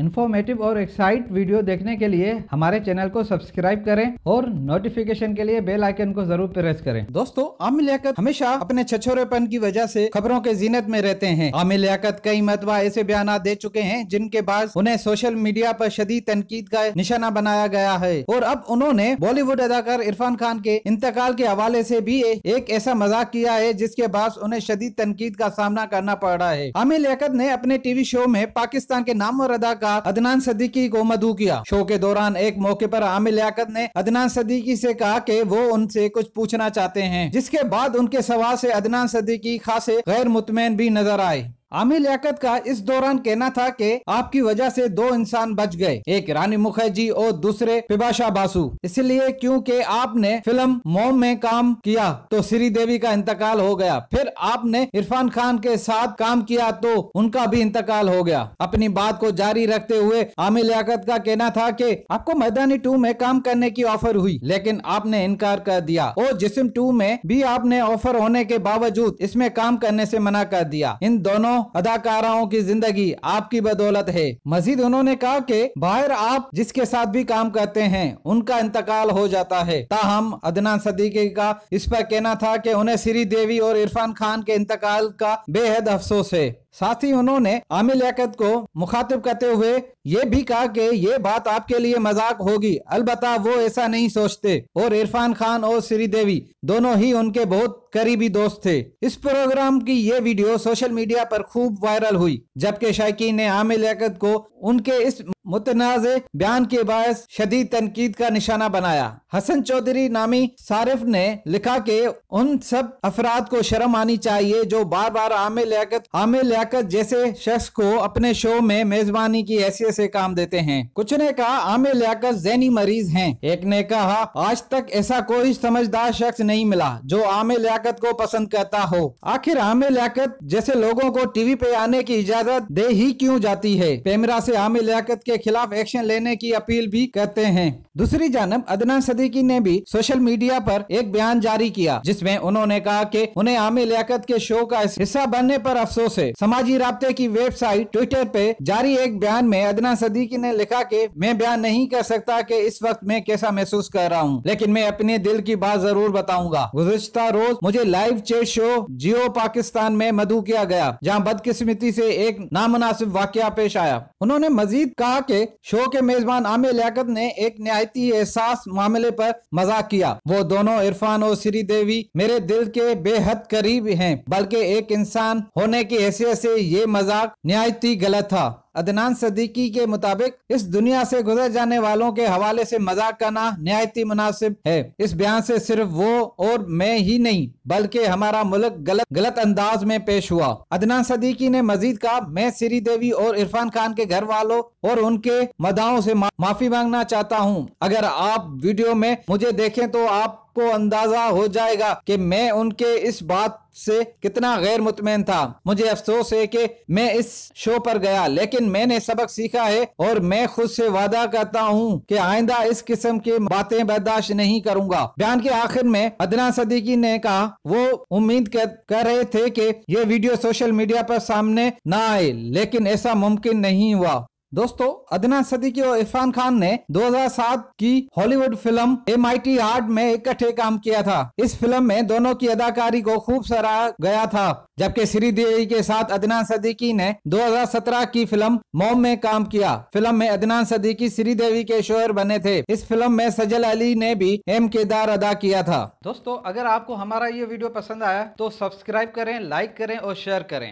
informative और excite video देखने के लिए हमारे चैनल को सब्सक्राइब करें और नोटिफिकेशन के लिए बेल आइकन को जरूर प्रेस करें दोस्तों आमिर लियाकत हमेशा अपने छछोरेपन की वजह से खबरों के जीनत में रहते हैं आमिर लियाकत कई मतवा ऐसे बयान दे चुके हैं जिनके बाद उन्हें सोशल मीडिया पर शदीद तनकीद का निशाना बनाया गया है और अब उन्होंने बॉलीवुड अदाकार इरफान खान के इंतकाल के हवाले से भी एक ऐसा मजाक किया है जिसके बाद उन्हें शदीद तनकीद का सामना करना पड़ रहा है आमिर लियाकत ने अपने टीवी शो में पाकिस्तान के नाम और अदाकार साथ अदनान सदीकी को मधु किया शो के दौरान एक मौके पर आमिर लियाकत ने अदनान सदीकी से कहा कि वो उनसे कुछ पूछना चाहते हैं जिसके बाद उनके सवाल से अदनान सदीकी खासे गैर मुतमैन भी नजर आए आमिर लियाकत का इस दौरान कहना था कि आपकी वजह से दो इंसान बच गए एक रानी मुखर्जी और दूसरे पिबाशा बासु इसलिए क्योंकि आपने फिल्म मोम में काम किया तो श्रीदेवी का इंतकाल हो गया फिर आपने इरफान खान के साथ काम किया तो उनका भी इंतकाल हो गया अपनी बात को जारी रखते हुए आमिर लियाकत का कहना था की आपको मैदानी टू में काम करने की ऑफर हुई लेकिन आपने इनकार कर दिया और जिसम टू में भी आपने ऑफर होने के बावजूद इसमें काम करने ऐसी मना कर दिया इन दोनों अदाकाराओं की जिंदगी आपकी बदौलत है मजीद उन्होंने कहा कि बाहर आप जिसके साथ भी काम करते हैं उनका इंतकाल हो जाता है ताहम अदनान सदीकी का इस पर कहना था कि उन्हें श्री देवी और इरफान खान के इंतकाल का बेहद अफसोस है साथ ही उन्होंने आमिल याकत को मुखातिब करते हुए ये भी कहा कि ये बात आपके लिए मजाक होगी अलबत् वो ऐसा नहीं सोचते और इरफान खान और श्रीदेवी दोनों ही उनके बहुत करीबी दोस्त थे इस प्रोग्राम की ये वीडियो सोशल मीडिया पर खूब वायरल हुई जबकि शायकीन ने आमिर लियाकत को उनके इस मुतनाज़ बयान के बायस शदीद तनकीद का निशाना बनाया हसन चौधरी नामी सारिफ ने लिखा के उन सब अफराद को शर्म आनी चाहिए जो बार बार आमिर लियाकत आमिर लियाकत जैसे शख्स को अपने शो में मेजबानी की हैसियत से काम देते हैं कुछ ने कहा आमिर लियाकत जैनी मरीज हैं एक ने कहा आज तक ऐसा कोई समझदार शख्स नहीं मिला जो आमिर लियाकत को पसंद करता हो आखिर आमिर लियाकत जैसे लोगों को टीवी पे आने की इजाजत दे ही क्यों जाती है पेमरा से आमिर लियाकत के खिलाफ एक्शन लेने की अपील भी करते हैं दूसरी जानब अदनान सदीकी ने भी सोशल मीडिया पर एक बयान जारी किया जिसमें उन्होंने कहा कि उन्हें आमिर लियाकत के शो का हिस्सा बनने पर अफसोस है समाजी रबते की वेबसाइट ट्विटर पे जारी एक बयान में अदना सदीकी ने लिखा कि मैं बयान नहीं कर सकता कि इस वक्त मैं कैसा महसूस कर रहा हूँ लेकिन मैं अपने दिल की बात जरूर बताऊंगा गुजश्ता रोज मुझे लाइव चेट शो जियो पाकिस्तान में मधु किया गया जहाँ बदकिस्मती ऐसी एक नामनासिब वाक्य पेश आया उन्होंने मजीद कहा कहा कि शो के मेजबान आमिर लियाकत ने एक नहायती एहसास मामले पर मजाक किया वो दोनों इरफान और श्रीदेवी मेरे दिल के बेहद करीब हैं बल्कि एक इंसान होने की हैसियत से ये मजाक नहायती गलत था अदनान सदीकी के मुताबिक इस दुनिया से गुजर जाने वालों के हवाले से मजाक करना नहायती मुनासिब है इस बयान से सिर्फ वो और मैं ही नहीं बल्कि हमारा मुल्क गलत गलत अंदाज में पेश हुआ अदनान सदीकी ने मजीद कहा मैं श्री देवी और इरफान खान के घर वालों और उनके मदाओं से माफी मांगना चाहता हूँ अगर आप वीडियो में मुझे देखें तो आप आपको अंदाजा हो जाएगा कि मैं उनके इस बात से कितना गैर मुतमिन था मुझे अफसोस है कि मैं इस शो पर गया लेकिन मैंने सबक सीखा है और मैं खुद से वादा करता हूँ कि आइंदा इस किस्म की बातें बर्दाश्त नहीं करूँगा बयान के आखिर में अदना सदीकी ने कहा वो उम्मीद कर, कर रहे थे कि ये वीडियो सोशल मीडिया पर सामने न आए लेकिन ऐसा मुमकिन नहीं हुआ दोस्तों अदना सदी के और इरफान खान ने 2007 की हॉलीवुड फिल्म एम आई हार्ट में इकट्ठे काम किया था इस फिल्म में दोनों की अदाकारी को खूब सराहा गया था जबकि श्रीदेवी के साथ अदनान सदीकी ने 2017 की फिल्म मोम में काम किया फिल्म में अदनान सदीकी श्रीदेवी के शोहर बने थे इस फिल्म में सजल अली ने भी एम किरदार अदा किया था दोस्तों अगर आपको हमारा ये वीडियो पसंद आया तो सब्सक्राइब करें लाइक करें और शेयर करें